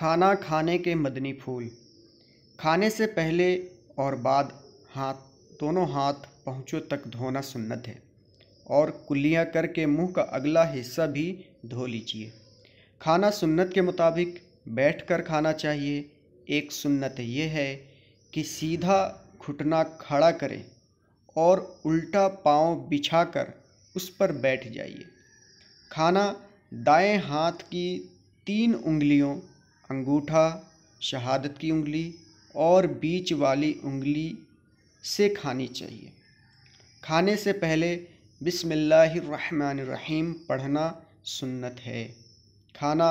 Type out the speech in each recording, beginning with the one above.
खाना खाने के मदनी फूल खाने से पहले और बाद हाथ दोनों हाथ पहुँचों तक धोना सुन्नत है और कुलियाँ करके मुंह का अगला हिस्सा भी धो लीजिए खाना सुन्नत के मुताबिक बैठ कर खाना चाहिए एक सुन्नत यह है कि सीधा घुटना खड़ा करें और उल्टा पाँव बिछाकर उस पर बैठ जाइए खाना दाएं हाथ की तीन उंगलियों अंगूठा शहादत की उंगली और बीच वाली उंगली से खानी चाहिए खाने से पहले बिसमीम पढ़ना सुन्नत है खाना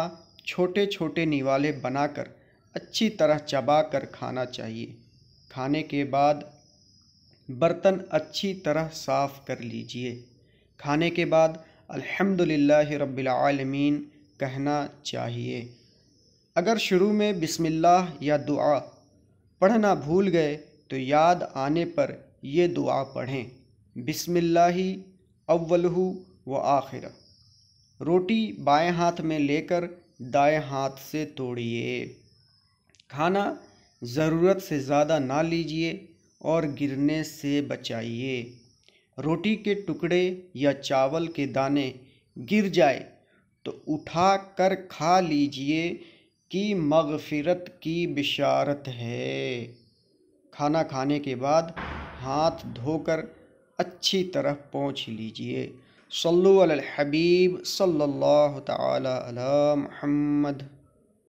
छोटे छोटे निवाले बनाकर अच्छी तरह चबा कर खाना चाहिए खाने के बाद बर्तन अच्छी तरह साफ़ कर लीजिए खाने के बाद अल्हम्दुलिल्लाह रब्बिल आलमीन कहना चाहिए अगर शुरू में बिस्मिल्लाह या दुआ पढ़ना भूल गए तो याद आने पर ये दुआ पढ़ें बिस्मिल्लाह अव्वलहु व आखिर रोटी बाएं हाथ में लेकर दाएं हाथ से तोड़िए खाना ज़रूरत से ज़्यादा ना लीजिए और गिरने से बचाइए रोटी के टुकड़े या चावल के दाने गिर जाए तो उठा कर खा लीजिए की मगफ़िरत की बिशारत है खाना खाने के बाद हाथ धोकर अच्छी तरह पहुँच लीजिए सल्लु अल हबीब सल्लल्लाहु अला मोहम्मद